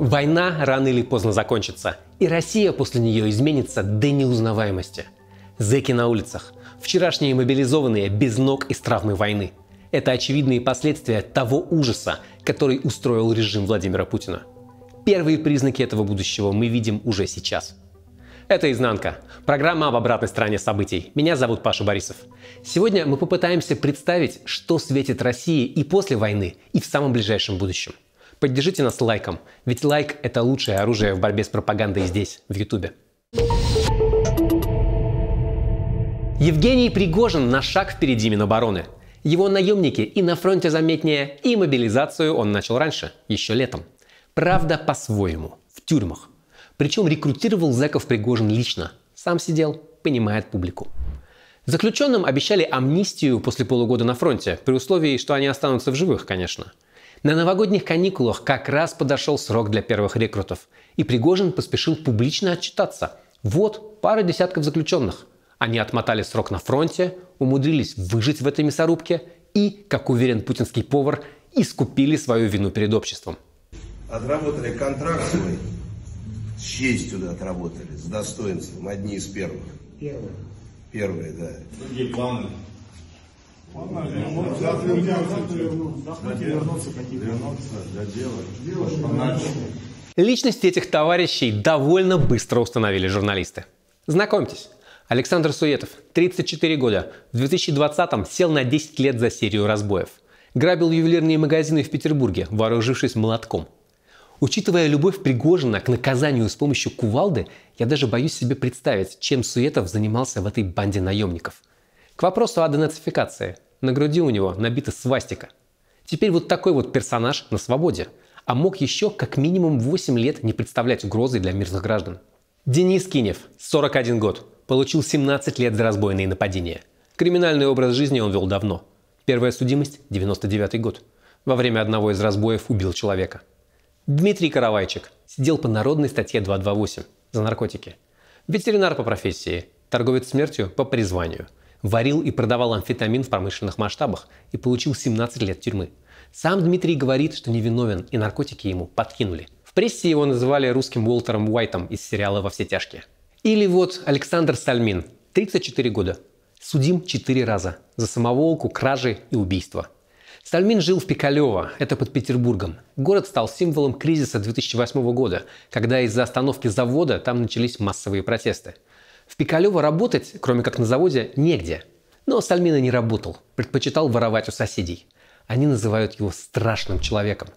Война рано или поздно закончится, и Россия после нее изменится до неузнаваемости. Зеки на улицах, вчерашние мобилизованные без ног из травмы войны. Это очевидные последствия того ужаса, который устроил режим Владимира Путина. Первые признаки этого будущего мы видим уже сейчас. Это «Изнанка» — программа об обратной стороне событий. Меня зовут Паша Борисов. Сегодня мы попытаемся представить, что светит России и после войны, и в самом ближайшем будущем. Поддержите нас лайком, ведь лайк – это лучшее оружие в борьбе с пропагандой здесь, в Ютубе. Евгений Пригожин на шаг впереди Минобороны. Его наемники и на фронте заметнее, и мобилизацию он начал раньше, еще летом. Правда, по-своему, в тюрьмах. Причем рекрутировал зэков Пригожин лично. Сам сидел, понимает публику. Заключенным обещали амнистию после полугода на фронте, при условии, что они останутся в живых, конечно – на новогодних каникулах как раз подошел срок для первых рекрутов, и Пригожин поспешил публично отчитаться. Вот пара десятков заключенных. Они отмотали срок на фронте, умудрились выжить в этой мясорубке и, как уверен путинский повар, искупили свою вину перед обществом. Отработали контракт свой, с честью да, отработали, с достоинством, одни из первых. Первые. Первые, да. Другие планы. Завтра Личности этих товарищей довольно быстро установили журналисты. Знакомьтесь, Александр Суетов, 34 года, в 2020-м сел на 10 лет за серию разбоев. Грабил ювелирные магазины в Петербурге, вооружившись молотком. Учитывая любовь Пригожина к наказанию с помощью кувалды, я даже боюсь себе представить, чем Суетов занимался в этой банде наемников – к вопросу о денацификации. На груди у него набита свастика. Теперь вот такой вот персонаж на свободе, а мог еще как минимум 8 лет не представлять угрозы для мирных граждан. Денис Кинев, 41 год, получил 17 лет за разбойные нападения. Криминальный образ жизни он вел давно. Первая судимость – 99 год. Во время одного из разбоев убил человека. Дмитрий Каравайчик сидел по народной статье 228 за наркотики. Ветеринар по профессии, торговец смертью по призванию – варил и продавал амфетамин в промышленных масштабах и получил 17 лет тюрьмы. Сам Дмитрий говорит, что невиновен, и наркотики ему подкинули. В прессе его называли русским Уолтером Уайтом из сериала «Во все тяжкие». Или вот Александр Сальмин, 34 года, судим 4 раза за самоволку, кражи и убийство. Сальмин жил в Пикалево, это под Петербургом. Город стал символом кризиса 2008 года, когда из-за остановки завода там начались массовые протесты – в Пикалево работать, кроме как на заводе, негде. Но Сальмина не работал, предпочитал воровать у соседей. Они называют его страшным человеком.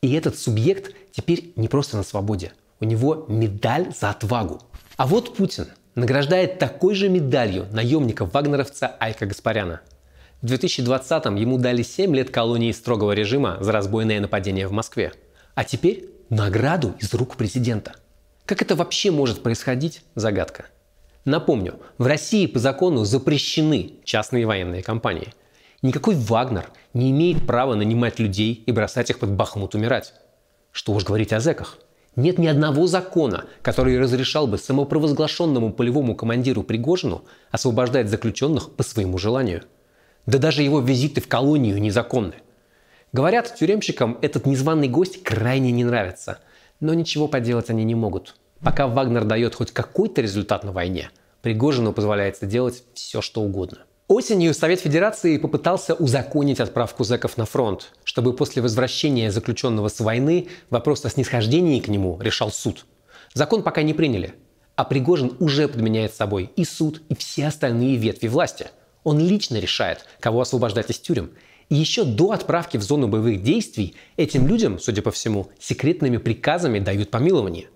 И этот субъект теперь не просто на свободе. У него медаль за отвагу. А вот Путин награждает такой же медалью наемника-вагнеровца Айка Гаспаряна. В 2020-м ему дали 7 лет колонии строгого режима за разбойное нападение в Москве. А теперь награду из рук президента. Как это вообще может происходить? Загадка. Напомню, в России по закону запрещены частные военные компании. Никакой Вагнер не имеет права нанимать людей и бросать их под Бахмут умирать. Что уж говорить о зэках. Нет ни одного закона, который разрешал бы самопровозглашенному полевому командиру Пригожину освобождать заключенных по своему желанию. Да даже его визиты в колонию незаконны. Говорят, тюремщикам этот незваный гость крайне не нравится, но ничего поделать они не могут – Пока Вагнер дает хоть какой-то результат на войне, Пригожину позволяется делать все, что угодно. Осенью Совет Федерации попытался узаконить отправку зэков на фронт, чтобы после возвращения заключенного с войны вопрос о снисхождении к нему решал суд. Закон пока не приняли, а Пригожин уже подменяет собой и суд, и все остальные ветви власти. Он лично решает, кого освобождать из тюрем. И еще до отправки в зону боевых действий этим людям, судя по всему, секретными приказами дают помилование –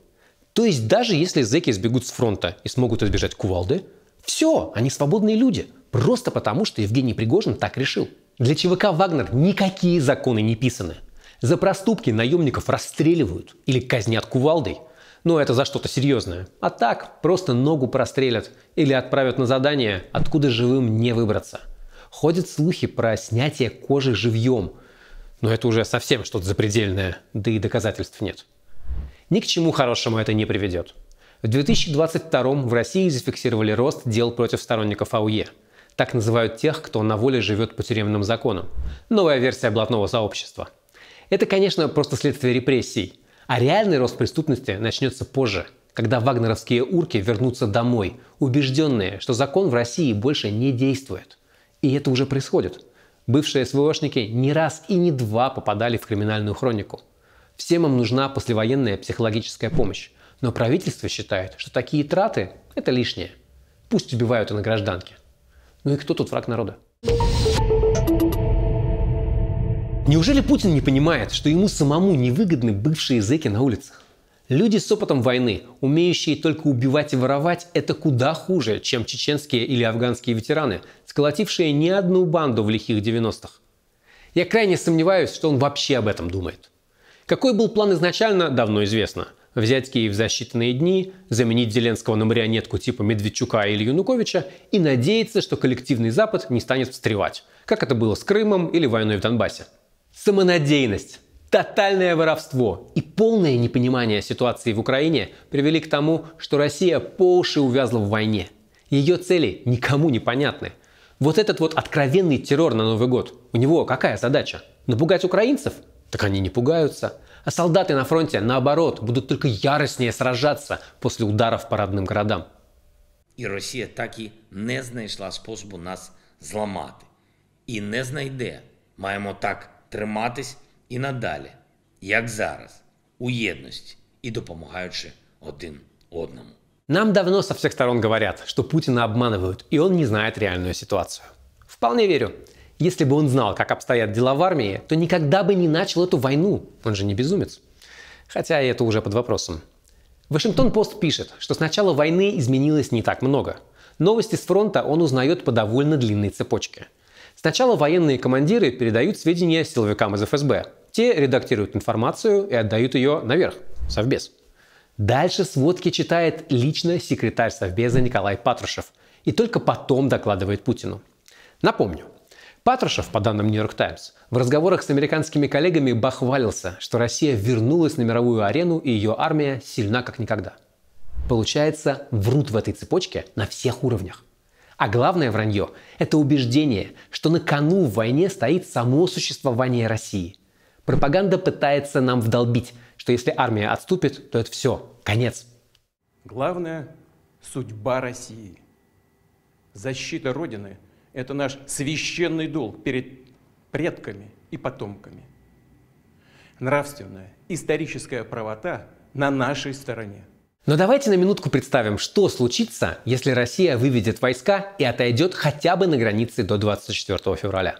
то есть даже если зэки сбегут с фронта и смогут избежать кувалды, все, они свободные люди. Просто потому, что Евгений Пригожин так решил. Для ЧВК «Вагнер» никакие законы не писаны. За проступки наемников расстреливают или казнят кувалдой. Но это за что-то серьезное. А так, просто ногу прострелят или отправят на задание, откуда живым не выбраться. Ходят слухи про снятие кожи живьем. Но это уже совсем что-то запредельное, да и доказательств нет. Ни к чему хорошему это не приведет. В 2022 в России зафиксировали рост дел против сторонников АУЕ. Так называют тех, кто на воле живет по тюремным законам. Новая версия блатного сообщества. Это, конечно, просто следствие репрессий. А реальный рост преступности начнется позже, когда вагнеровские урки вернутся домой, убежденные, что закон в России больше не действует. И это уже происходит. Бывшие СВОшники не раз и не два попадали в криминальную хронику – Всем им нужна послевоенная психологическая помощь. Но правительство считает, что такие траты – это лишнее. Пусть убивают и на гражданке. Ну и кто тут враг народа? Неужели Путин не понимает, что ему самому невыгодны бывшие зэки на улицах? Люди с опытом войны, умеющие только убивать и воровать, это куда хуже, чем чеченские или афганские ветераны, сколотившие не одну банду в лихих 90-х. Я крайне сомневаюсь, что он вообще об этом думает. Какой был план изначально, давно известно. Взять Киев за считанные дни, заменить Зеленского на марионетку типа Медведчука или Януковича и надеяться, что коллективный Запад не станет встревать, как это было с Крымом или войной в Донбассе. Самонадеянность Тотальное воровство и полное непонимание ситуации в Украине привели к тому, что Россия по уши увязла в войне. Ее цели никому не понятны. Вот этот вот откровенный террор на Новый год, у него какая задача? Напугать украинцев? Так они не пугаются. А солдаты на фронте, наоборот, будут только яростнее сражаться после ударов по родным городам. И Россия так і не знайшла способу нас зламати. І не знайде. Маємо так триматись і надалі, як зараз, у єдності і допомагаючи один одному. Нам давно со всех сторон говорят, что Путина обманывают, и он не знает реальную ситуацию. Вполне верю. Если бы он знал, как обстоят дела в армии, то никогда бы не начал эту войну. Он же не безумец. Хотя это уже под вопросом. Вашингтон-Пост пишет, что с начала войны изменилось не так много. Новости с фронта он узнает по довольно длинной цепочке. Сначала военные командиры передают сведения силовикам из ФСБ. Те редактируют информацию и отдают ее наверх, в Совбез. Дальше сводки читает лично секретарь Совбеза Николай Патрушев и только потом докладывает Путину. Напомню, Патрушев, по данным «Нью-Йорк Таймс», в разговорах с американскими коллегами бахвалился, что Россия вернулась на мировую арену и ее армия сильна как никогда. Получается, врут в этой цепочке на всех уровнях. А главное вранье – это убеждение, что на кону в войне стоит само существование России. Пропаганда пытается нам вдолбить, что если армия отступит, то это все, конец. Главное – судьба России. Защита Родины – это наш священный долг перед предками и потомками. Нравственная, историческая правота на нашей стороне. Но давайте на минутку представим, что случится, если Россия выведет войска и отойдет хотя бы на границе до 24 февраля.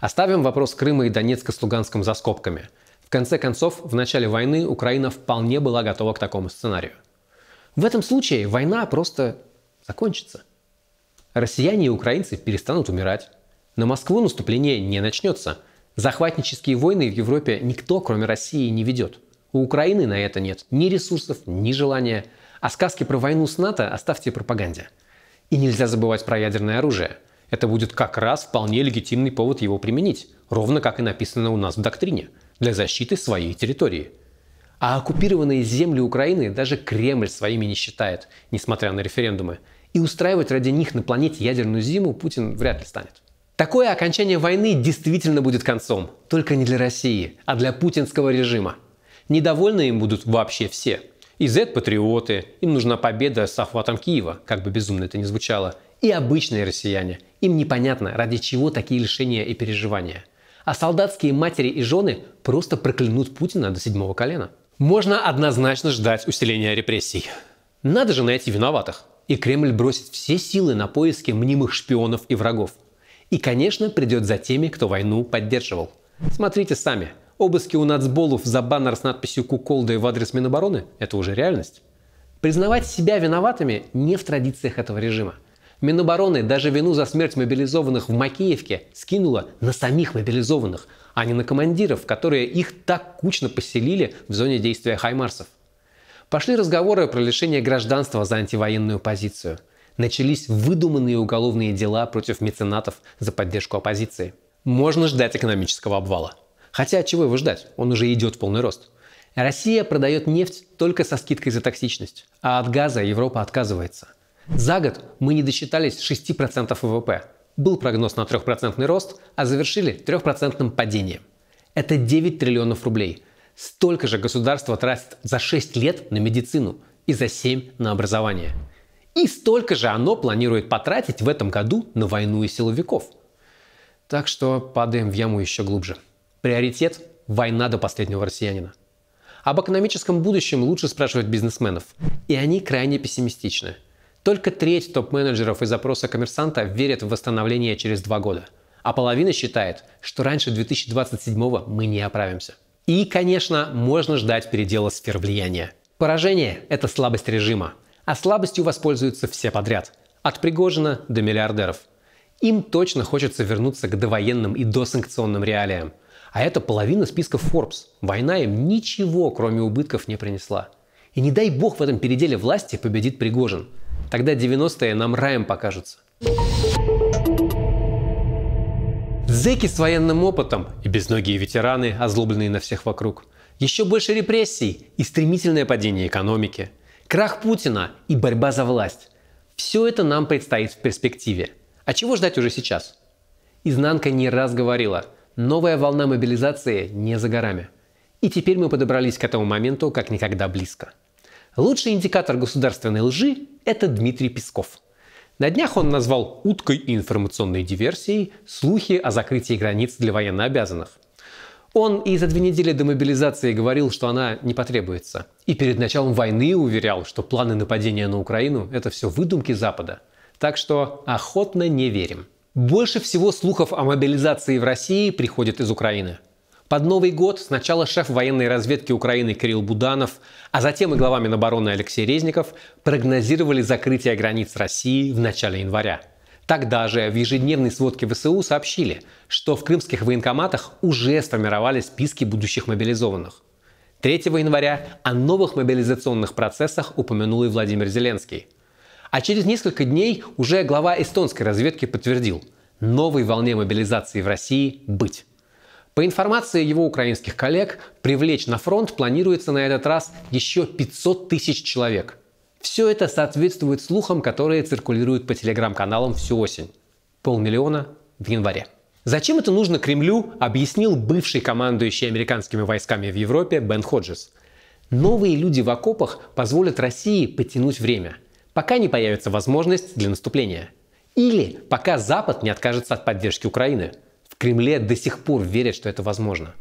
Оставим вопрос Крыма и Донецка с Луганском за скобками. В конце концов, в начале войны Украина вполне была готова к такому сценарию. В этом случае война просто закончится. Россияне и украинцы перестанут умирать. На Москву наступление не начнется. Захватнические войны в Европе никто, кроме России, не ведет. У Украины на это нет ни ресурсов, ни желания. А сказки про войну с НАТО оставьте пропаганде. И нельзя забывать про ядерное оружие. Это будет как раз вполне легитимный повод его применить, ровно как и написано у нас в доктрине, для защиты своей территории. А оккупированные земли Украины даже Кремль своими не считает, несмотря на референдумы. И устраивать ради них на планете ядерную зиму Путин вряд ли станет. Такое окончание войны действительно будет концом. Только не для России, а для путинского режима. Недовольны им будут вообще все. И Z-патриоты, им нужна победа с охватом Киева, как бы безумно это ни звучало, и обычные россияне. Им непонятно, ради чего такие лишения и переживания. А солдатские матери и жены просто проклянут Путина до седьмого колена. Можно однозначно ждать усиления репрессий. Надо же найти виноватых и Кремль бросит все силы на поиски мнимых шпионов и врагов. И, конечно, придет за теми, кто войну поддерживал. Смотрите сами. Обыски у нацболов за баннер с надписью «Куколда» и в адрес Минобороны – это уже реальность. Признавать себя виноватыми не в традициях этого режима. Минобороны даже вину за смерть мобилизованных в Макеевке скинула на самих мобилизованных, а не на командиров, которые их так кучно поселили в зоне действия хаймарсов. Пошли разговоры про лишение гражданства за антивоенную позицию. Начались выдуманные уголовные дела против меценатов за поддержку оппозиции. Можно ждать экономического обвала. Хотя чего его ждать, он уже идет в полный рост. Россия продает нефть только со скидкой за токсичность, а от газа Европа отказывается. За год мы не досчитались 6% ВВП. Был прогноз на 3% рост, а завершили 3% падением. Это 9 триллионов рублей – Столько же государство тратит за 6 лет на медицину и за 7 на образование. И столько же оно планирует потратить в этом году на войну и силовиков. Так что падаем в яму еще глубже. Приоритет – война до последнего россиянина. Об экономическом будущем лучше спрашивать бизнесменов. И они крайне пессимистичны. Только треть топ-менеджеров из запроса коммерсанта верят в восстановление через два года. А половина считает, что раньше 2027 мы не оправимся. И, конечно, можно ждать передела сфер влияния. Поражение – это слабость режима. А слабостью воспользуются все подряд. От Пригожина до миллиардеров. Им точно хочется вернуться к довоенным и досанкционным реалиям. А это половина списка Forbes. Война им ничего, кроме убытков, не принесла. И не дай бог в этом переделе власти победит Пригожин. Тогда 90-е нам раем покажутся. Зеки с военным опытом и безногие ветераны, озлобленные на всех вокруг. Еще больше репрессий и стремительное падение экономики. Крах Путина и борьба за власть. Все это нам предстоит в перспективе. А чего ждать уже сейчас? Изнанка не раз говорила, новая волна мобилизации не за горами. И теперь мы подобрались к этому моменту как никогда близко. Лучший индикатор государственной лжи – это Дмитрий Песков – на днях он назвал уткой информационной диверсией слухи о закрытии границ для военнообязанных. Он и за две недели до мобилизации говорил, что она не потребуется. И перед началом войны уверял, что планы нападения на Украину – это все выдумки Запада. Так что охотно не верим. Больше всего слухов о мобилизации в России приходит из Украины – под Новый год сначала шеф военной разведки Украины Кирилл Буданов, а затем и глава Минобороны Алексей Резников прогнозировали закрытие границ России в начале января. Тогда же в ежедневной сводке ВСУ сообщили, что в крымских военкоматах уже сформировали списки будущих мобилизованных. 3 января о новых мобилизационных процессах упомянул и Владимир Зеленский. А через несколько дней уже глава эстонской разведки подтвердил – новой волне мобилизации в России быть. По информации его украинских коллег, привлечь на фронт планируется на этот раз еще 500 тысяч человек. Все это соответствует слухам, которые циркулируют по телеграм-каналам всю осень. Полмиллиона в январе. Зачем это нужно Кремлю, объяснил бывший командующий американскими войсками в Европе Бен Ходжес. Новые люди в окопах позволят России потянуть время, пока не появится возможность для наступления. Или пока Запад не откажется от поддержки Украины – Кремле до сих пор верят, что это возможно.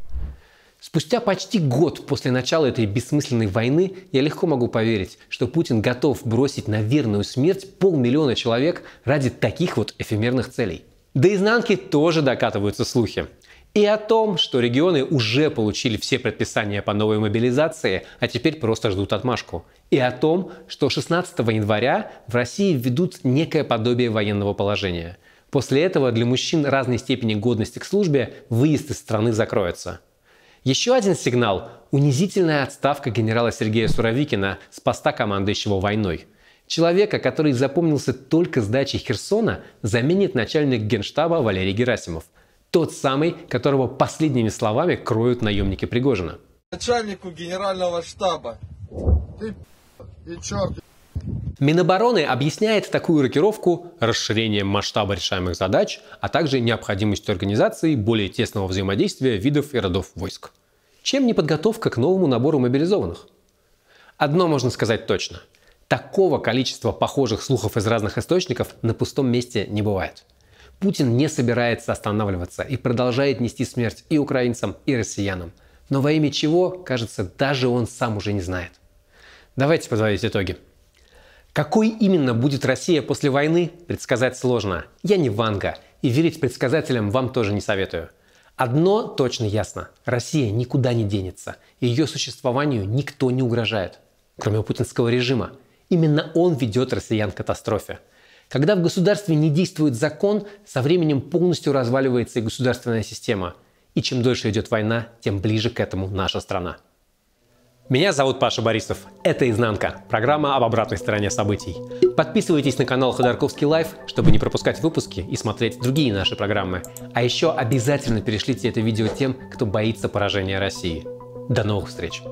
Спустя почти год после начала этой бессмысленной войны я легко могу поверить, что Путин готов бросить на верную смерть полмиллиона человек ради таких вот эфемерных целей. До изнанки тоже докатываются слухи. И о том, что регионы уже получили все предписания по новой мобилизации, а теперь просто ждут отмашку. И о том, что 16 января в России введут некое подобие военного положения. После этого для мужчин разной степени годности к службе выезд из страны закроется. Еще один сигнал – унизительная отставка генерала Сергея Суровикина с поста командующего войной. Человека, который запомнился только сдачей Херсона, заменит начальник генштаба Валерий Герасимов. Тот самый, которого последними словами кроют наемники Пригожина. Начальнику генерального штаба. Ты и черт, Минобороны объясняет такую рокировку расширением масштаба решаемых задач, а также необходимостью организации более тесного взаимодействия видов и родов войск. Чем не подготовка к новому набору мобилизованных? Одно можно сказать точно. Такого количества похожих слухов из разных источников на пустом месте не бывает. Путин не собирается останавливаться и продолжает нести смерть и украинцам, и россиянам. Но во имя чего, кажется, даже он сам уже не знает. Давайте подводить итоги. Какой именно будет Россия после войны, предсказать сложно. Я не Ванга, и верить предсказателям вам тоже не советую. Одно точно ясно. Россия никуда не денется. Ее существованию никто не угрожает. Кроме путинского режима. Именно он ведет россиян к катастрофе. Когда в государстве не действует закон, со временем полностью разваливается и государственная система. И чем дольше идет война, тем ближе к этому наша страна. Меня зовут Паша Борисов. Это «Изнанка» — программа об обратной стороне событий. Подписывайтесь на канал Ходорковский Лайф, чтобы не пропускать выпуски и смотреть другие наши программы. А еще обязательно перешлите это видео тем, кто боится поражения России. До новых встреч!